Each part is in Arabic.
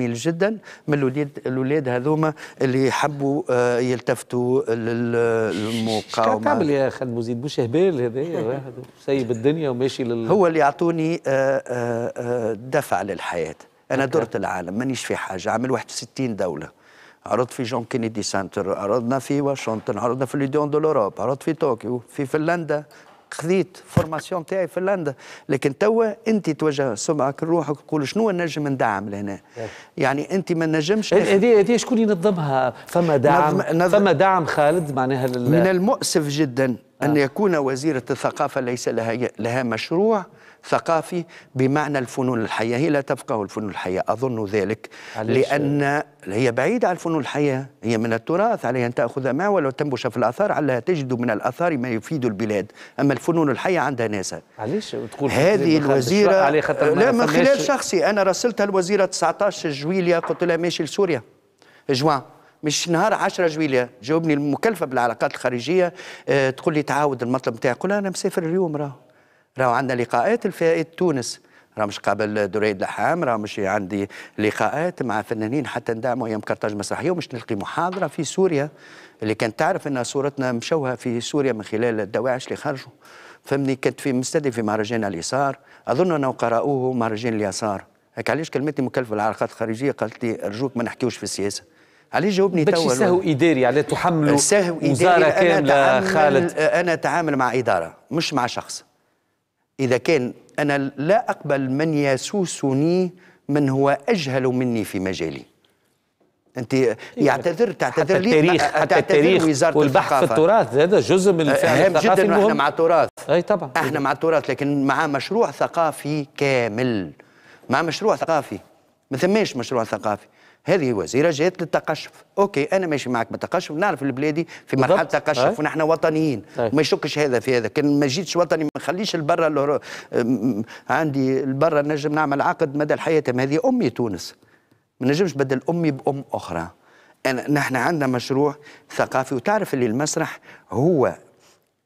جميل جدا من الولاد الولاد هذوما اللي يحبوا آه، يلتفتوا للمقاومه كامل يا خالد مزيد مش هبال هذا سايب الدنيا وماشي لل هو اللي يعطوني آه، آه، دفع للحياه انا درت العالم مانيش في حاجه عامل 61 دوله عرضت في جون كينيدي سنتر عرضنا في واشنطن عرضنا في ليديون دول اوروب عرضت في طوكيو في فنلندا خذيت فورماسيون تاعي في فنلندا لكن توا انت توجه سمعك لروحك تقول شنو نجم ندعم لهنا يعني انت ما نجمش هذه هذه شكون ينظمها فما دعم نظم فما دعم خالد معناها من المؤسف جدا أن آه. يكون وزيرة الثقافة ليس لها, لها مشروع ثقافي بمعنى الفنون الحية هي لا تفقه الفنون الحية أظن ذلك لأن هي بعيدة عن الفنون الحية هي من التراث عليها أن تأخذ ما ولو تنبش في الآثار علها تجد من الآثار ما يفيد البلاد أما الفنون الحية عندها ناسها تقول هذه الوزيرة لا من خلال شخصي أنا رسلتها الوزيرة 19 جويليا قلت لها ماشي لسوريا جوان مش نهار 10 جويليا جاوبني المكلفه بالعلاقات الخارجيه أه تقول لي تعاود المطلب نتاعي قول انا مسافر اليوم راهو راهو عندنا لقاءات الفائد تونس راه مش قابل دريد لحام راه مش عندي لقاءات مع فنانين حتى ندعموا ايام كرتاج مسرحيه ومش نلقي محاضره في سوريا اللي كانت تعرف ان صورتنا مشوهه في سوريا من خلال الدواعش اللي خرجوا فهمني كنت في مستدي في مهرجان اليسار اظن انه قرأوه مهرجان اليسار هيك علاش كلمتني مكلفه العلاقات الخارجيه قالت لي ارجوك ما نحكيوش في السياسه عليه جاوبني توا سهو اداري على تحملوا سهو اداري وزاره كامله خالد انا اتعامل مع اداره مش مع شخص اذا كان انا لا اقبل من يسوسني من هو اجهل مني في مجالي انت إيه. يعتذر تعتذر لي التاريخ حتى التاريخ وزاره والبحث الثقافه في التراث هذا جزء من الفعل أه، هام الثقافي جدا مهم. احنا مع التراث اي طبعا احنا مع التراث لكن مع مشروع ثقافي كامل مع مشروع ثقافي ما ثماش مشروع ثقافي هذه وزيره جات للتقشف اوكي انا ماشي معك بالتقشف نعرف البلادي في مرحله تقشف ونحن وطنيين ما يشكش هذا في هذا كان ما جيتش وطني ما نخليش البرا عندي البرة نجم نعمل عقد مدى الحياه هذه امي تونس ما نجمش بدل امي بام اخرى أنا نحن عندنا مشروع ثقافي وتعرف اللي المسرح هو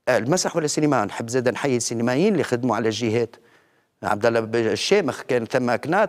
المسرح ولا السينما نحب زاد نحيي السينمائيين اللي خدموا على الجهات عبد الله الشامخ كان ثم كنات